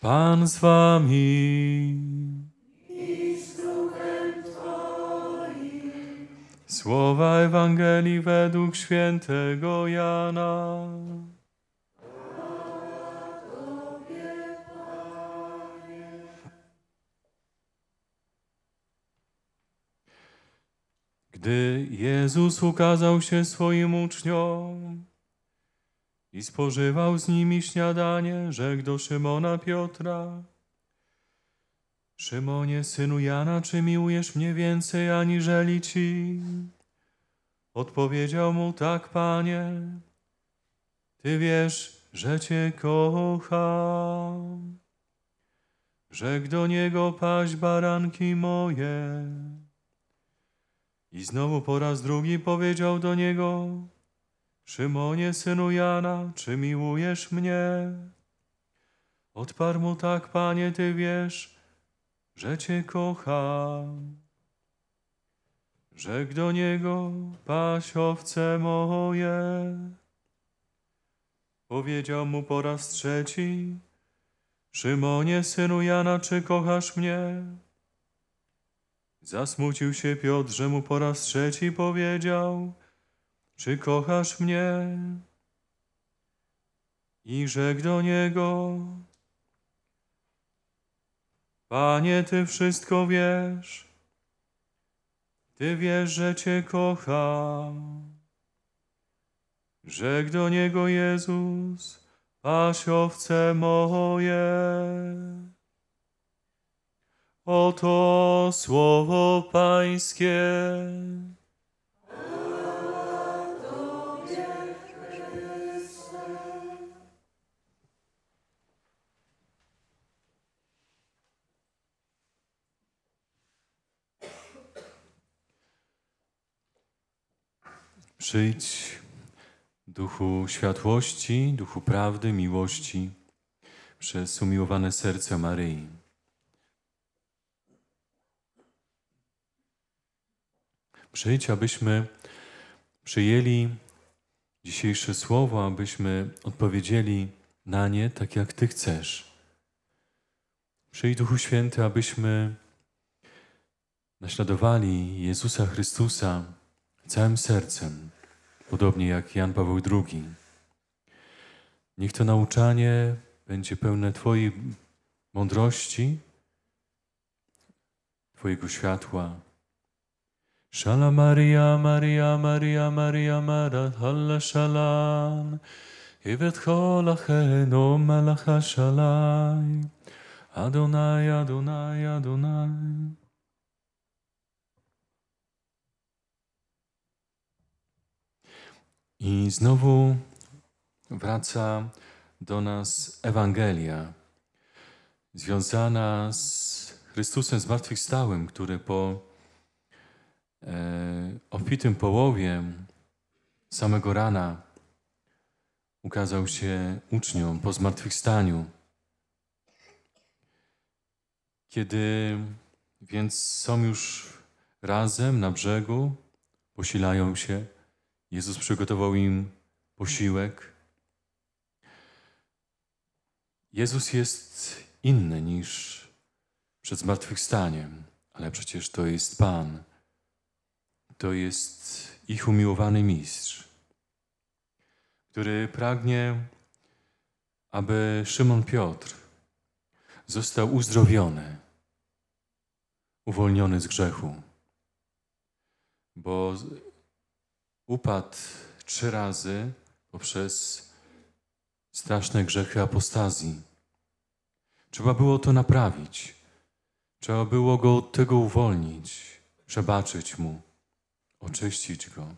Pan z wami. I z Słowa Ewangelii według świętego Jana. Gdy Jezus ukazał się swoim uczniom, i spożywał z nimi śniadanie, rzekł do Szymona Piotra. Szymonie, synu Jana, czy miłujesz mnie więcej aniżeli ci? Odpowiedział mu tak, panie. Ty wiesz, że cię kocham. Rzekł do niego paść baranki moje. I znowu po raz drugi powiedział do niego: Szymonie, synu Jana, czy miłujesz mnie? Odparł mu tak, panie, ty wiesz, że cię kocham. Rzekł do niego, paś moje. Powiedział mu po raz trzeci, Szymonie, synu Jana, czy kochasz mnie? Zasmucił się Piotr, że mu po raz trzeci powiedział, czy kochasz mnie? I rzekł do niego, Panie, Ty wszystko wiesz, Ty wiesz, że Cię kocham. Rzekł do niego Jezus, paś owce moje. Oto słowo Pańskie. Przyjdź, Duchu światłości, Duchu prawdy, miłości, przez umiłowane serce Maryi. Przyjdź, abyśmy przyjęli dzisiejsze słowo, abyśmy odpowiedzieli na nie tak, jak Ty chcesz. Przyjdź, Duchu Święty, abyśmy naśladowali Jezusa Chrystusa całym sercem podobnie jak Jan Paweł II. Niech to nauczanie będzie pełne Twojej mądrości, Twojego światła. Szala Maria, Maria, Maria, Maria, Mara, Maratalla Szalan, Iwet Holacheno Malacha Szalaj, Adonai, Adonai, Adonai. I znowu wraca do nas Ewangelia związana z Chrystusem zmartwychwstałym, który po e, obfitym połowie samego rana ukazał się uczniom po zmartwychwstaniu. Kiedy więc są już razem na brzegu, posilają się Jezus przygotował im posiłek. Jezus jest inny niż przed zmartwychwstaniem, ale przecież to jest Pan. To jest ich umiłowany mistrz, który pragnie, aby Szymon Piotr został uzdrowiony, uwolniony z grzechu, bo upadł trzy razy poprzez straszne grzechy apostazji. Trzeba było to naprawić. Trzeba było go od tego uwolnić, przebaczyć mu, oczyścić go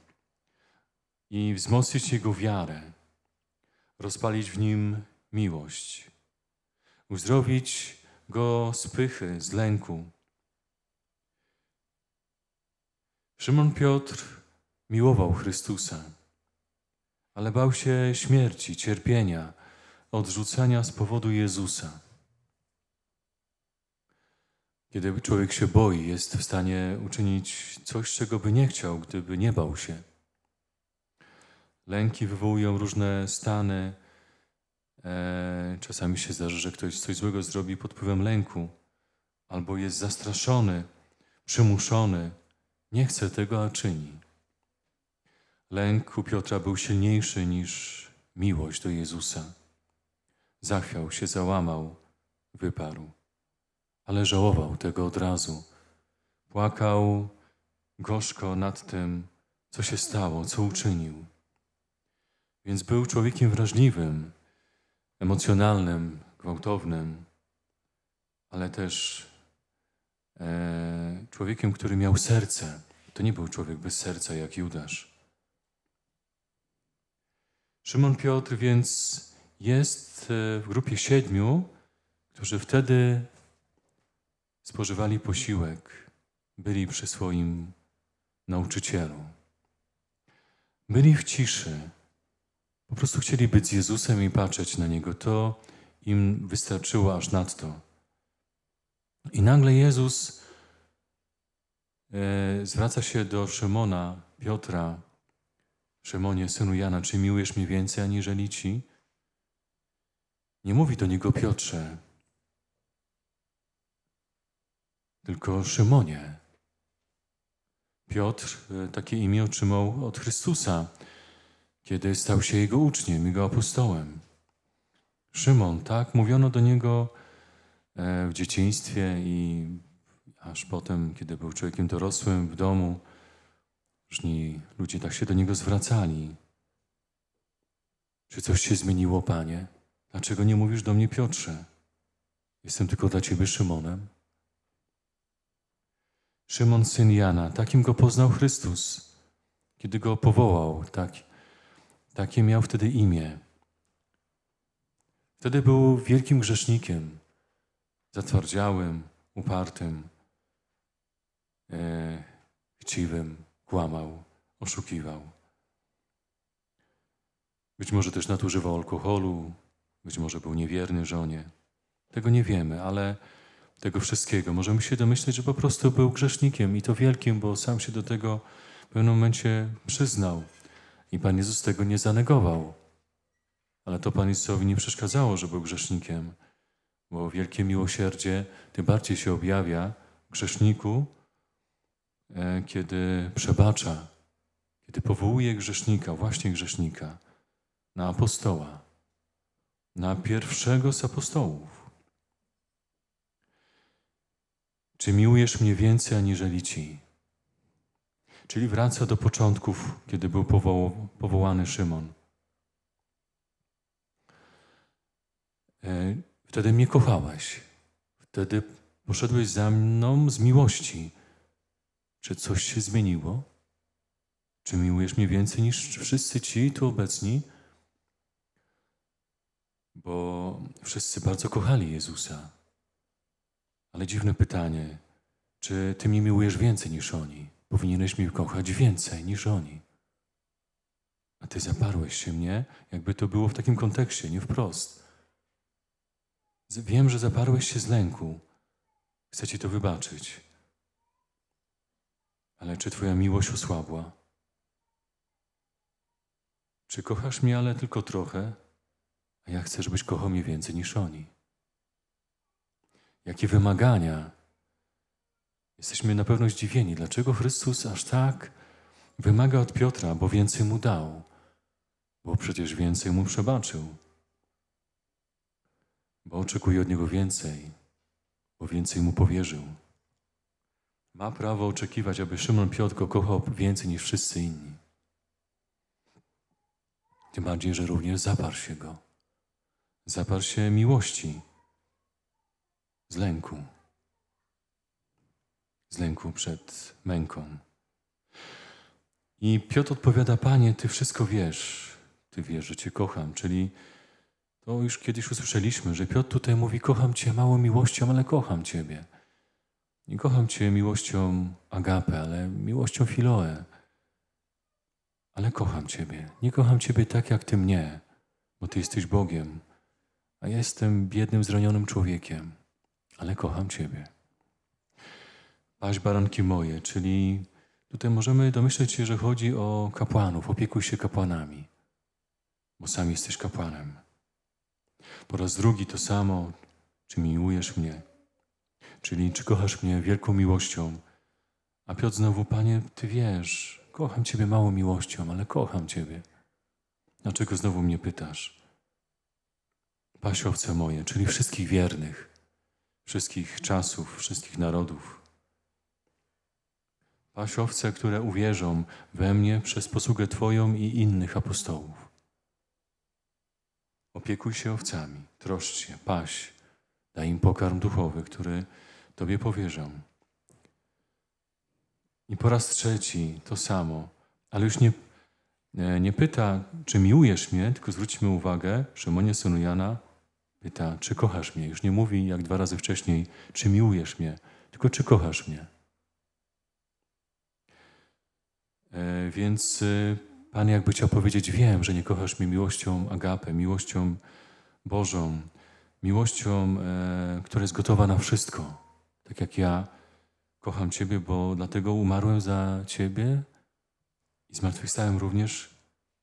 i wzmocnić jego wiarę, rozpalić w nim miłość, uzdrowić go z pychy, z lęku. Szymon Piotr Miłował Chrystusa, ale bał się śmierci, cierpienia, odrzucenia z powodu Jezusa. Kiedy człowiek się boi, jest w stanie uczynić coś, czego by nie chciał, gdyby nie bał się. Lęki wywołują różne stany. E, czasami się zdarza, że ktoś coś złego zrobi pod wpływem lęku, albo jest zastraszony, przymuszony, nie chce tego, a czyni. Lęk u Piotra był silniejszy niż miłość do Jezusa. Zachwiał się, załamał, wyparł. Ale żałował tego od razu. Płakał gorzko nad tym, co się stało, co uczynił. Więc był człowiekiem wrażliwym, emocjonalnym, gwałtownym, ale też e, człowiekiem, który miał serce. To nie był człowiek bez serca, jak Judasz. Szymon Piotr więc jest e, w grupie siedmiu, którzy wtedy spożywali posiłek, byli przy swoim nauczycielu. Byli w ciszy. Po prostu chcieli być z Jezusem i patrzeć na Niego. To im wystarczyło aż nadto. I nagle Jezus e, zwraca się do Szymona, Piotra, Szymonie, synu Jana, czy miłujesz mnie więcej aniżeli ci? Nie mówi do niego Piotrze, tylko Szymonie. Piotr e, takie imię otrzymał od Chrystusa, kiedy stał się jego uczniem, jego apostołem. Szymon, tak, mówiono do niego e, w dzieciństwie i aż potem, kiedy był człowiekiem dorosłym w domu, Różni ludzie tak się do Niego zwracali. Czy coś się zmieniło, Panie? Dlaczego nie mówisz do mnie, Piotrze? Jestem tylko dla Ciebie Szymonem. Szymon, syn Jana, takim go poznał Chrystus, kiedy go powołał. Tak, takie miał wtedy imię. Wtedy był wielkim grzesznikiem, zatwardziałym, upartym, e, chciwym kłamał, oszukiwał. Być może też nadużywał alkoholu, być może był niewierny żonie. Tego nie wiemy, ale tego wszystkiego możemy się domyśleć, że po prostu był grzesznikiem i to wielkim, bo sam się do tego w pewnym momencie przyznał. I Pan Jezus tego nie zanegował. Ale to Pan Jezusowi nie przeszkadzało, że był grzesznikiem, bo wielkie miłosierdzie tym bardziej się objawia grzeszniku, E, kiedy przebacza, kiedy powołuje grzesznika, właśnie grzesznika, na apostoła, na pierwszego z apostołów. Czy miłujesz mnie więcej aniżeli ci? Czyli wraca do początków, kiedy był powoł, powołany Szymon. E, wtedy mnie kochałeś. Wtedy poszedłeś za mną z miłości czy coś się zmieniło? Czy miłujesz mnie więcej niż wszyscy ci tu obecni? Bo wszyscy bardzo kochali Jezusa. Ale dziwne pytanie, czy ty mnie miłujesz więcej niż oni? Powinieneś mnie kochać więcej niż oni. A ty zaparłeś się mnie, jakby to było w takim kontekście, nie wprost. Wiem, że zaparłeś się z lęku. Chcę ci to wybaczyć ale czy Twoja miłość osłabła? Czy kochasz mnie, ale tylko trochę, a ja chcę, żebyś kochał mnie więcej niż oni? Jakie wymagania? Jesteśmy na pewno zdziwieni, dlaczego Chrystus aż tak wymaga od Piotra, bo więcej mu dał, bo przecież więcej mu przebaczył, bo oczekuje od niego więcej, bo więcej mu powierzył ma prawo oczekiwać, aby Szymon Piotr go kochał więcej niż wszyscy inni. Tym bardziej, że również zaparł się go. Zaparł się miłości, z lęku, z lęku przed męką. I Piotr odpowiada: Panie, Ty wszystko wiesz, Ty wiesz, że Cię kocham. Czyli to już kiedyś usłyszeliśmy, że Piotr tutaj mówi: Kocham Cię, małą miłością, ale kocham Ciebie. Nie kocham Cię miłością agape, ale miłością filoe. Ale kocham Ciebie. Nie kocham Ciebie tak, jak Ty mnie, bo Ty jesteś Bogiem, a ja jestem biednym, zranionym człowiekiem. Ale kocham Ciebie. Paś baranki moje, czyli tutaj możemy domyśleć się, że chodzi o kapłanów. Opiekuj się kapłanami, bo sam jesteś kapłanem. Po raz drugi to samo, czy miłujesz mnie, czyli czy kochasz mnie wielką miłością. A Piotr znowu, Panie, Ty wiesz, kocham Ciebie małą miłością, ale kocham Ciebie. Dlaczego znowu mnie pytasz? Pasiowce moje, czyli wszystkich wiernych, wszystkich czasów, wszystkich narodów. Pasiowce, które uwierzą we mnie przez posługę Twoją i innych apostołów. Opiekuj się owcami, troszcz się, paś, daj im pokarm duchowy, który Tobie powierzę. I po raz trzeci to samo, ale już nie, e, nie pyta, czy miłujesz mnie, tylko zwróćmy uwagę, Szymonie synu Jana pyta, czy kochasz mnie. Już nie mówi, jak dwa razy wcześniej, czy miłujesz mnie, tylko czy kochasz mnie. E, więc e, Pan jakby chciał powiedzieć, wiem, że nie kochasz mnie miłością agapę, miłością Bożą, miłością, która jest gotowa na wszystko tak jak ja kocham Ciebie, bo dlatego umarłem za Ciebie i zmartwychwstałem również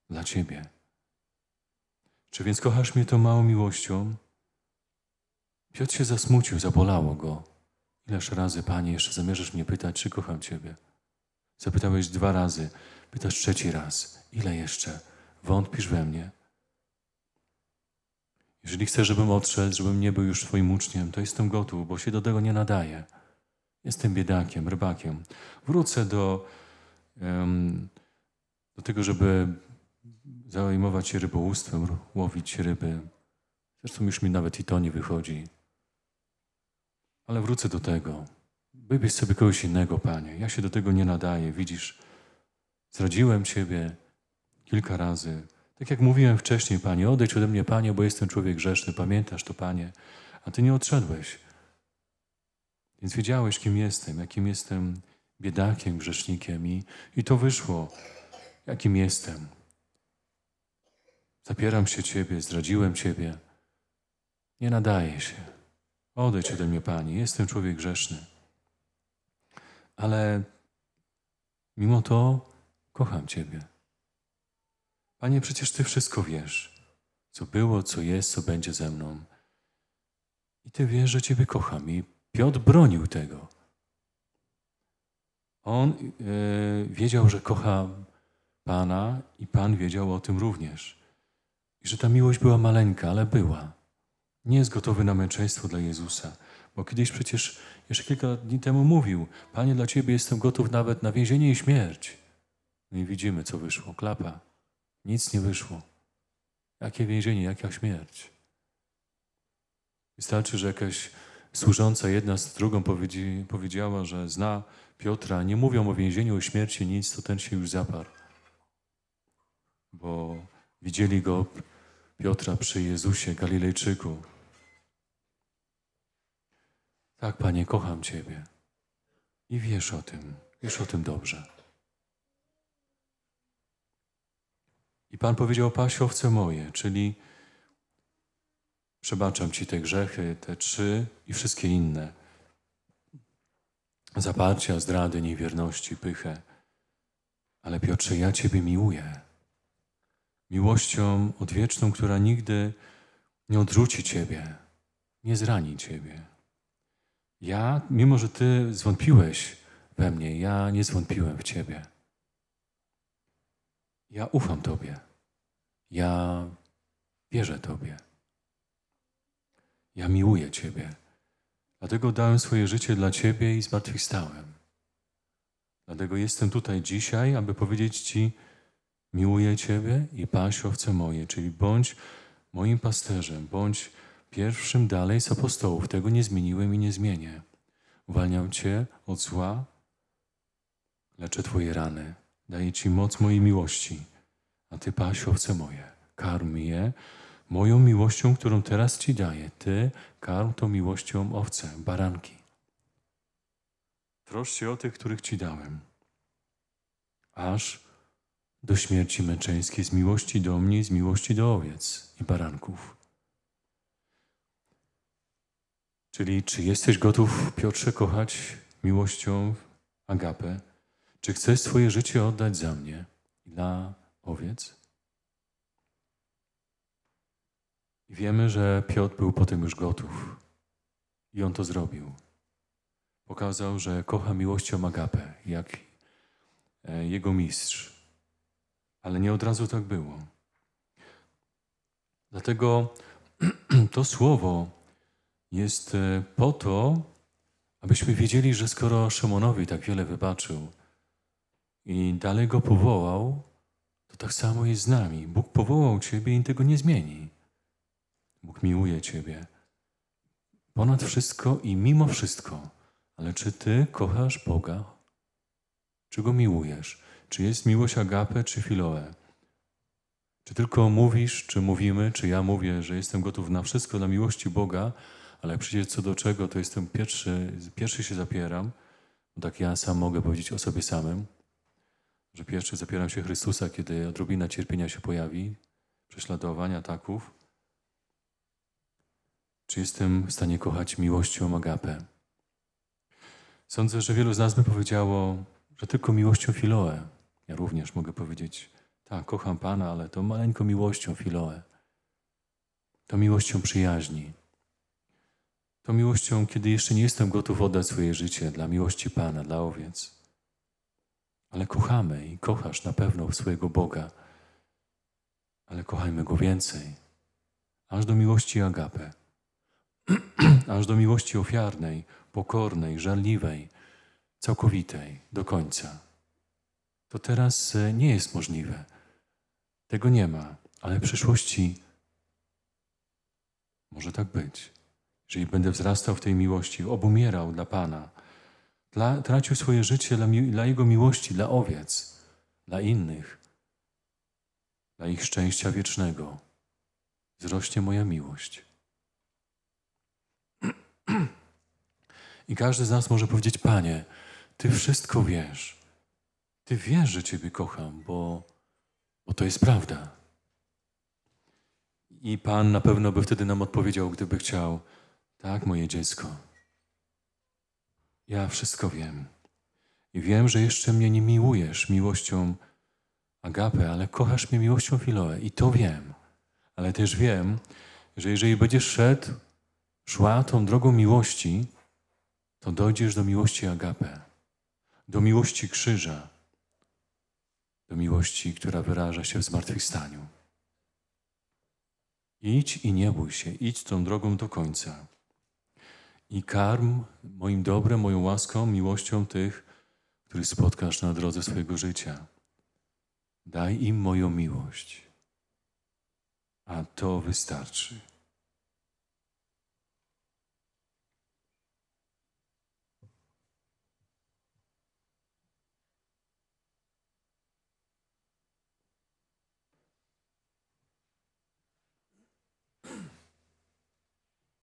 dla Ciebie. Czy więc kochasz mnie tą małą miłością? Piotr się zasmucił, zabolało go. Ileż razy, Panie, jeszcze zamierzasz mnie pytać, czy kocham Ciebie? Zapytałeś dwa razy, pytasz trzeci raz. Ile jeszcze? Wątpisz we mnie? Jeżeli chcesz, żebym odszedł, żebym nie był już Twoim uczniem, to jestem gotów, bo się do tego nie nadaję. Jestem biedakiem, rybakiem. Wrócę do, um, do tego, żeby zajmować się rybołówstwem, łowić ryby. Zresztą już mi nawet i to nie wychodzi. Ale wrócę do tego. Wybierz sobie kogoś innego, Panie. Ja się do tego nie nadaję. Widzisz, zradziłem Ciebie kilka razy. Tak jak mówiłem wcześniej, Panie, odejdź ode mnie, Panie, bo jestem człowiek grzeszny, pamiętasz to, Panie, a Ty nie odszedłeś. Więc wiedziałeś, kim jestem, jakim jestem biedakiem, grzesznikiem i, i to wyszło, jakim jestem. Zapieram się Ciebie, zdradziłem Ciebie. Nie nadaje się. Odejdź ode mnie, Panie, jestem człowiek grzeszny. Ale mimo to kocham Ciebie. Panie, przecież Ty wszystko wiesz, co było, co jest, co będzie ze mną. I Ty wiesz, że Ciebie kocham. I Piotr bronił tego. On yy, wiedział, że kocha Pana i Pan wiedział o tym również. I że ta miłość była maleńka, ale była. Nie jest gotowy na męczeństwo dla Jezusa. Bo kiedyś przecież, jeszcze kilka dni temu mówił, Panie, dla Ciebie jestem gotów nawet na więzienie i śmierć. No i widzimy, co wyszło. Klapa. Nic nie wyszło. Jakie więzienie, jaka śmierć. Wystarczy, że jakaś służąca jedna z drugą powiedzi, powiedziała, że zna Piotra, nie mówią o więzieniu, o śmierci, nic, to ten się już zaparł. Bo widzieli go Piotra przy Jezusie, Galilejczyku. Tak, Panie, kocham Ciebie. I wiesz o tym, wiesz o tym dobrze. I Pan powiedział, paś owce moje, czyli przebaczam Ci te grzechy, te trzy i wszystkie inne. Zaparcia, zdrady, niewierności, pychę. Ale Piotrze, ja Ciebie miłuję. Miłością odwieczną, która nigdy nie odrzuci Ciebie, nie zrani Ciebie. Ja, mimo że Ty zwątpiłeś we mnie, ja nie zwątpiłem w Ciebie. Ja ufam Tobie. Ja wierzę Tobie. Ja miłuję Ciebie. Dlatego dałem swoje życie dla Ciebie i zmartwychwstałem. Dlatego jestem tutaj dzisiaj, aby powiedzieć Ci, miłuję Ciebie i paś owce moje, czyli bądź moim pasterzem, bądź pierwszym dalej z apostołów. Tego nie zmieniłem i nie zmienię. Uwalniam Cię od zła, leczę Twoje rany. Daję Ci moc mojej miłości, a Ty paś owce moje. Karm je moją miłością, którą teraz Ci daję. Ty karm tą miłością owce, baranki. Troszcz się o tych, których Ci dałem, aż do śmierci męczeńskiej z miłości do mnie, z miłości do owiec i baranków. Czyli czy jesteś gotów, Piotrze, kochać miłością agapę? Czy chcesz swoje życie oddać za mnie i dla owiec? I wiemy, że Piotr był po tym już gotów. I on to zrobił. Pokazał, że kocha miłością Agapę, jak e, jego mistrz. Ale nie od razu tak było. Dlatego to słowo jest e, po to, abyśmy wiedzieli, że skoro Szymonowi tak wiele wybaczył, i dalej go powołał, to tak samo jest z nami. Bóg powołał ciebie i tego nie zmieni. Bóg miłuje ciebie ponad wszystko i mimo wszystko. Ale czy ty kochasz Boga? Czy go miłujesz? Czy jest miłość agape czy filoe? Czy tylko mówisz, czy mówimy, czy ja mówię, że jestem gotów na wszystko dla miłości Boga, ale jak co do czego, to jestem pierwszy, pierwszy się zapieram. Bo tak ja sam mogę powiedzieć o sobie samym że pierwszy zapieram się Chrystusa, kiedy odrobina cierpienia się pojawi, prześladowań, ataków. Czy jestem w stanie kochać miłością agapę? Sądzę, że wielu z nas by powiedziało, że tylko miłością filoe. Ja również mogę powiedzieć, tak, kocham Pana, ale to maleńko miłością filoe. To miłością przyjaźni. To miłością, kiedy jeszcze nie jestem gotów oddać swoje życie dla miłości Pana, dla owiec ale kochamy i kochasz na pewno swojego Boga, ale kochajmy Go więcej, aż do miłości agape, aż do miłości ofiarnej, pokornej, żarliwej, całkowitej, do końca. To teraz e, nie jest możliwe. Tego nie ma, ale w przyszłości może tak być. Jeżeli będę wzrastał w tej miłości, obumierał dla Pana, dla, tracił swoje życie dla, dla Jego miłości, dla owiec, dla innych, dla ich szczęścia wiecznego. Zrośnie moja miłość. I każdy z nas może powiedzieć: Panie, Ty wszystko wiesz. Ty wiesz, że Ciebie kocham, bo, bo to jest prawda. I Pan na pewno by wtedy nam odpowiedział, gdyby chciał: Tak, moje dziecko. Ja wszystko wiem. I wiem, że jeszcze mnie nie miłujesz miłością Agapę, ale kochasz mnie miłością Filoe. I to wiem. Ale też wiem, że jeżeli będziesz szedł, szła tą drogą miłości, to dojdziesz do miłości Agapę, do miłości krzyża, do miłości, która wyraża się w zmartwychwstaniu. Idź i nie bój się, idź tą drogą do końca i karm moim dobrem, moją łaską, miłością tych, których spotkasz na drodze swojego życia. Daj im moją miłość, a to wystarczy.